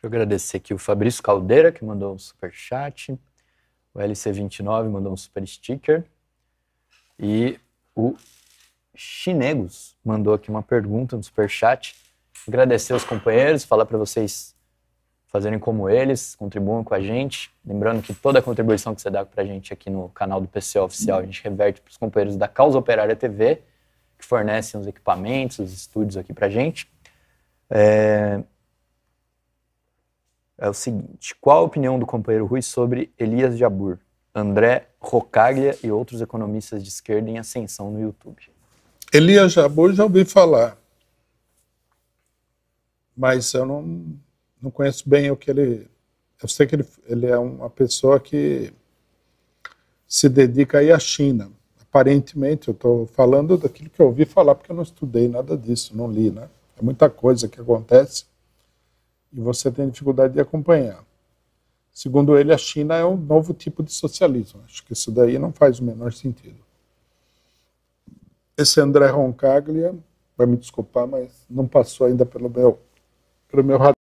Deixa eu agradecer aqui o Fabrício Caldeira, que mandou um super chat, o LC29 mandou um super sticker e o Chinegos mandou aqui uma pergunta no super chat. Agradecer aos companheiros, falar para vocês fazerem como eles, contribuam com a gente. Lembrando que toda a contribuição que você dá para a gente aqui no canal do PCO Oficial, a gente reverte para os companheiros da Causa Operária TV, que fornecem os equipamentos, os estúdios aqui para a gente. É, é o seguinte: qual a opinião do companheiro Rui sobre Elias Jabur, André Rocaglia e outros economistas de esquerda em ascensão no YouTube? Elias Jabur já ouvi falar, mas eu não, não conheço bem o que ele. Eu sei que ele, ele é uma pessoa que se dedica aí à China. Aparentemente, eu estou falando daquilo que eu ouvi falar, porque eu não estudei nada disso, não li, né? É muita coisa que acontece e você tem dificuldade de acompanhar. Segundo ele, a China é um novo tipo de socialismo. Acho que isso daí não faz o menor sentido. Esse André Roncaglia, vai me desculpar, mas não passou ainda pelo meu, pelo meu radar.